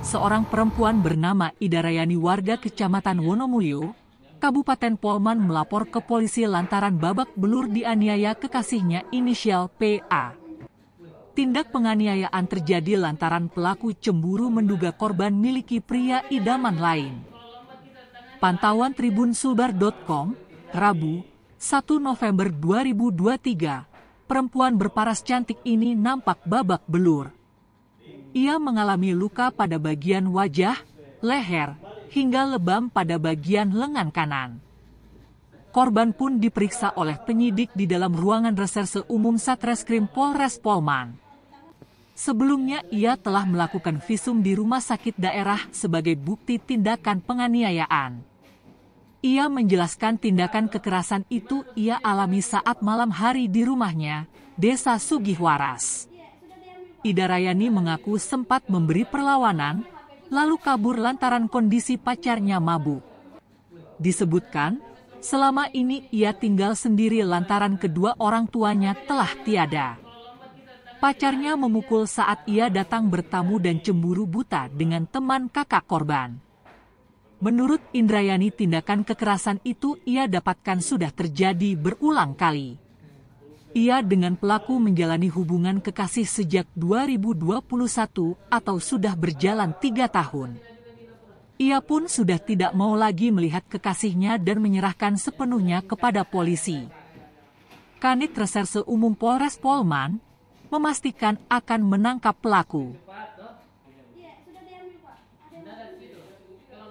seorang perempuan bernama Ida Rayani warga Kecamatan Wonomulyo, Kabupaten Polman melapor ke polisi lantaran babak belur dianiaya kekasihnya inisial PA. Tindak penganiayaan terjadi lantaran pelaku cemburu menduga korban miliki pria idaman lain. Pantauan Tribun Sulbar.com, Rabu, 1 November 2023, perempuan berparas cantik ini nampak babak belur. Ia mengalami luka pada bagian wajah, leher, hingga lebam pada bagian lengan kanan. Korban pun diperiksa oleh penyidik di dalam ruangan reserse umum Satreskrim Polres Polman. Sebelumnya ia telah melakukan visum di rumah sakit daerah sebagai bukti tindakan penganiayaan. Ia menjelaskan tindakan kekerasan itu ia alami saat malam hari di rumahnya, Desa Sugihwaras. Ida Rayani mengaku sempat memberi perlawanan, lalu kabur lantaran kondisi pacarnya mabuk. Disebutkan, selama ini ia tinggal sendiri lantaran kedua orang tuanya telah tiada. Pacarnya memukul saat ia datang bertamu dan cemburu buta dengan teman kakak korban. Menurut Indrayani tindakan kekerasan itu ia dapatkan sudah terjadi berulang kali ia dengan pelaku menjalani hubungan kekasih sejak 2021 atau sudah berjalan tiga tahun. Ia pun sudah tidak mau lagi melihat kekasihnya dan menyerahkan sepenuhnya kepada polisi. Kanit Reserse Umum Polres Polman memastikan akan menangkap pelaku. Ya,